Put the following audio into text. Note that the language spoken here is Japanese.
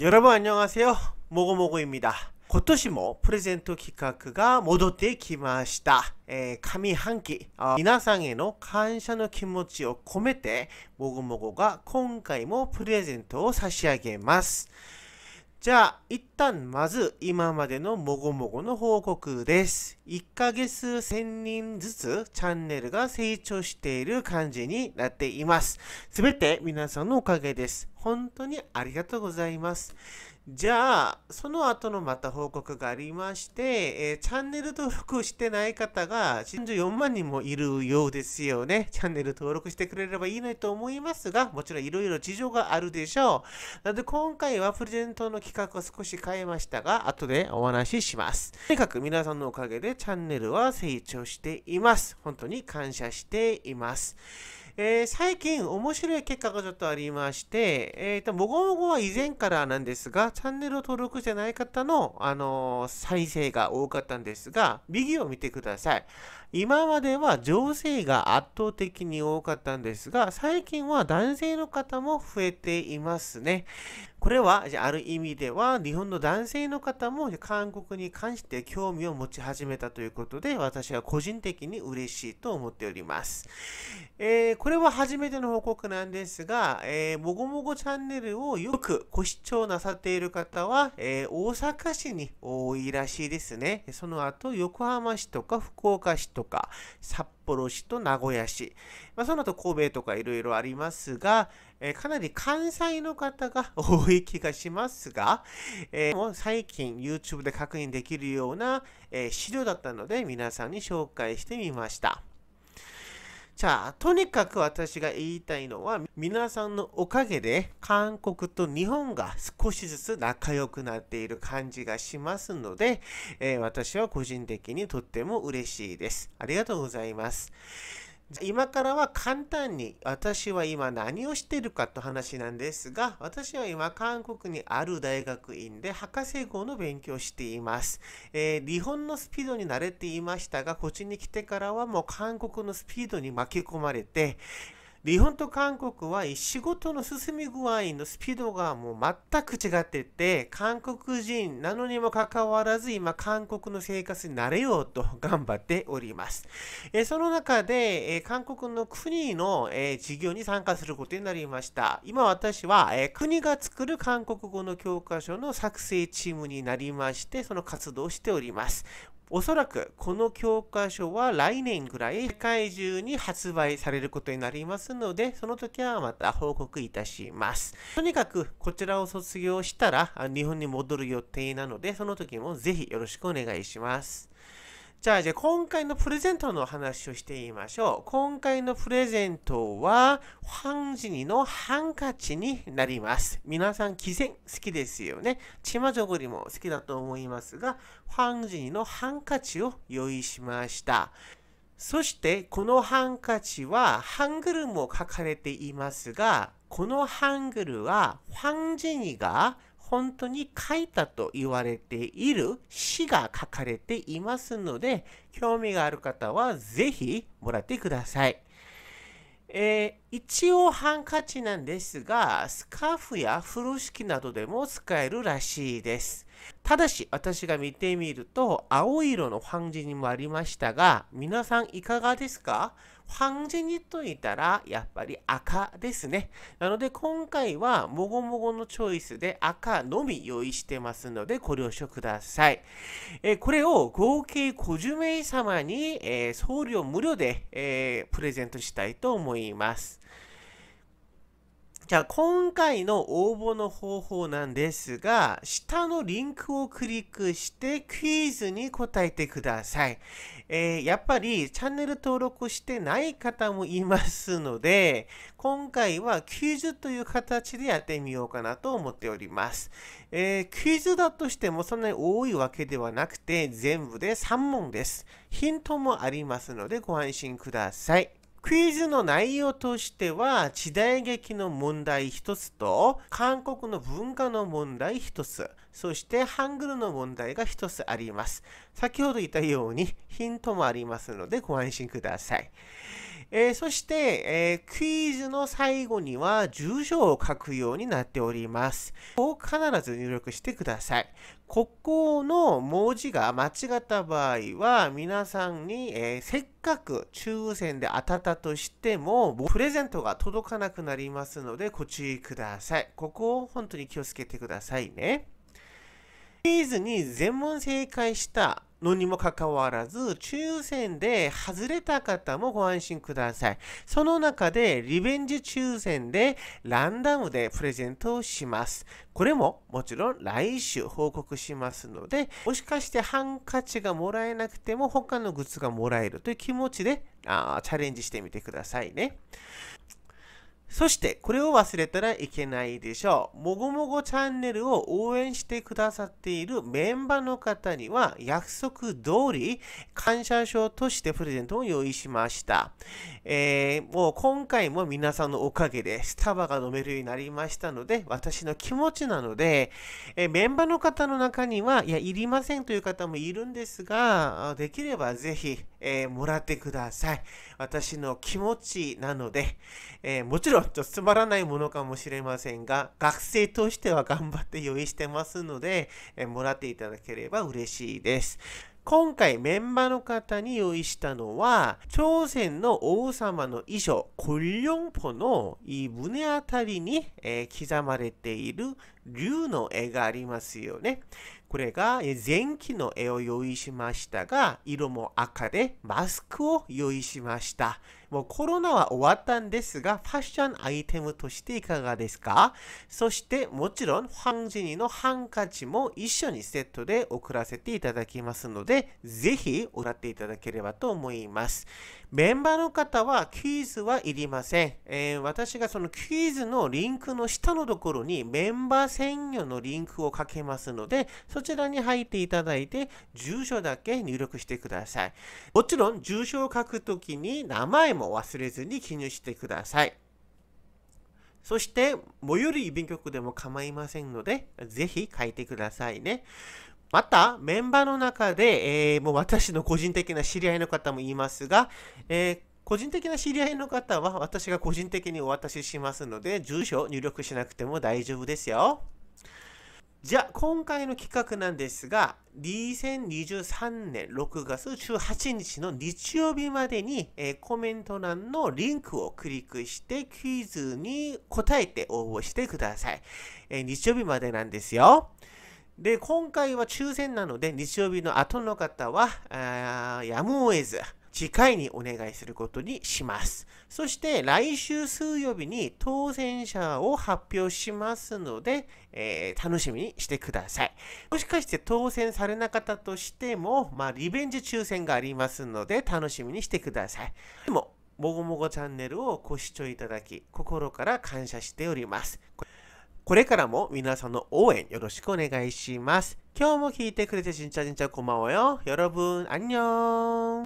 여러분안녕하세요모고모고입니다今年もプレゼント企画が戻ってきました。えー、上半期皆さんへの感謝の気持ちを込めて、もごもごが今回もプレゼントを差し上げます。じゃあ、一旦まず今までのもごもごの報告です。1ヶ月1000人ずつチャンネルが成長している感じになっています。すべて皆さんのおかげです。本当にありがとうございます。じゃあ、その後のまた報告がありまして、えー、チャンネル登録してない方が34万人もいるようですよね。チャンネル登録してくれればいいなと思いますが、もちろんいろいろ事情があるでしょう。なので今回はプレゼントの企画を少し変えましたが、後でお話しします。とにかく皆さんのおかげでチャンネルは成長しています。本当に感謝しています。えー、最近面白い結果がちょっとありまして、えっ、ー、と、もごもごは以前からなんですが、チャンネルを登録してない方の、あのー、再生が多かったんですが、右を見てください。今までは女性が圧倒的に多かったんですが、最近は男性の方も増えていますね。これはある意味では日本の男性の方も韓国に関して興味を持ち始めたということで私は個人的に嬉しいと思っております。えー、これは初めての報告なんですが、えー、もごもごチャンネルをよくご視聴なさっている方は、えー、大阪市に多いらしいですね。その後横浜市とか福岡市とか札幌幌市と名古屋市、まあ、その後神戸とかいろいろありますが、えー、かなり関西の方が 多い気がしますが、えー、最近 YouTube で確認できるような、えー、資料だったので皆さんに紹介してみました。じゃあ、とにかく私が言いたいのは、皆さんのおかげで、韓国と日本が少しずつ仲良くなっている感じがしますので、えー、私は個人的にとっても嬉しいです。ありがとうございます。今からは簡単に私は今何をしてるかと話なんですが私は今韓国にある大学院で博士号の勉強しています、えー、日本のスピードに慣れていましたがこっちに来てからはもう韓国のスピードに巻き込まれて日本と韓国は仕事の進み具合のスピードがもう全く違ってて、韓国人なのにもかかわらず今韓国の生活に慣れようと頑張っております。えその中で、え韓国の国の、え事業に参加することになりました。今私は、え国が作る韓国語の教科書の作成チームになりまして、その活動をしております。おそらくこの教科書は来年ぐらい世界中に発売されることになりますので、その時はまた報告いたします。とにかくこちらを卒業したら日本に戻る予定なので、その時もぜひよろしくお願いします。じゃあ、じゃあ今回のプレゼントの話をしてみましょう。今回のプレゼントは、ファンジニのハンカチになります。皆さん、気仙好きですよね。チマジョゴリも好きだと思いますが、ファンジニのハンカチを用意しました。そして、このハンカチは、ハングルも書かれていますが、このハングルは、ファンジニが本当に書いたと言われている詩が書かれていますので、興味がある方はぜひもらってください。えー、一応ハンカチなんですが、スカーフや風呂敷などでも使えるらしいです。ただし、私が見てみると、青色の漢字にもありましたが、皆さんいかがですか漢字にといたら、やっぱり赤ですね。なので、今回は、もごもごのチョイスで赤のみ用意してますので、ご了承ください。えー、これを合計50名様に、えー、送料無料で、えー、プレゼントしたいと思います。じゃあ今回の応募の方法なんですが、下のリンクをクリックしてクイズに答えてください。えー、やっぱりチャンネル登録してない方もいますので、今回はクイズという形でやってみようかなと思っております。えー、クイズだとしてもそんなに多いわけではなくて、全部で3問です。ヒントもありますのでご安心ください。クイズの内容としては、時代劇の問題一つと、韓国の文化の問題一つ、そしてハングルの問題が一つあります。先ほど言ったようにヒントもありますのでご安心ください。えー、そして、えー、クイズの最後には住所を書くようになっております。ここを必ず入力してください。ここの文字が間違った場合は、皆さんに、えー、せっかく抽選で当たったとしても、プレゼントが届かなくなりますので、ご注意ください。ここを本当に気をつけてくださいね。クイズに全問正解したのにもかかわらず、抽選で外れた方もご安心ください。その中で、リベンジ抽選でランダムでプレゼントをします。これももちろん来週報告しますので、もしかしてハンカチがもらえなくても他のグッズがもらえるという気持ちであチャレンジしてみてくださいね。そしてこれを忘れたらいけないでしょう。もごもごチャンネルを応援してくださっているメンバーの方には約束通り感謝賞としてプレゼントを用意しました。えー、もう今回も皆さんのおかげでスタバが飲めるようになりましたので私の気持ちなので、えー、メンバーの方の中にはいやいりませんという方もいるんですができればぜひえー、もらってください。私の気持ちなので、えー、もちろんちょっとつまらないものかもしれませんが、学生としては頑張って用意してますので、えー、もらっていただければ嬉しいです。今回メンバーの方に用意したのは、朝鮮の王様の衣装、コリョンポのい胸あたりに、えー、刻まれている竜の絵がありますよね。これが前期の絵を用意しましたが、色も赤でマスクを用意しました。もうコロナは終わったんですが、ファッションアイテムとしていかがですかそしてもちろん、ファンジニのハンカチも一緒にセットで送らせていただきますので、ぜひらっていただければと思います。メンバーの方はクイズはいりません。えー、私がそのクイズのリンクの下のところにメンバー専用のリンクをかけますので、そちらに入っていただいて、住所だけ入力してください。もちろん、住所を書くときに名前も忘れずに記入してください。そして、最寄り郵便局でも構いませんので、ぜひ書いてくださいね。また、メンバーの中で、えー、もう私の個人的な知り合いの方もいますが、えー個人的な知り合いの方は私が個人的にお渡ししますので、住所を入力しなくても大丈夫ですよ。じゃあ、今回の企画なんですが、2023年6月18日の日曜日までに、えー、コメント欄のリンクをクリックしてクイズに答えて応募してください。えー、日曜日までなんですよ。で、今回は抽選なので、日曜日の後の方は、やむを得ず、次回にお願いすることにします。そして来週水曜日に当選者を発表しますので、えー、楽しみにしてください。もしかして当選されなかったとしても、まあ、リベンジ抽選がありますので楽しみにしてください。でも、もごもごチャンネルをご視聴いただき、心から感謝しております。これからも皆さんの応援よろしくお願いします。今日も聞いてくれてじじんんちゃちゃこんばんはよ。여러분ーん。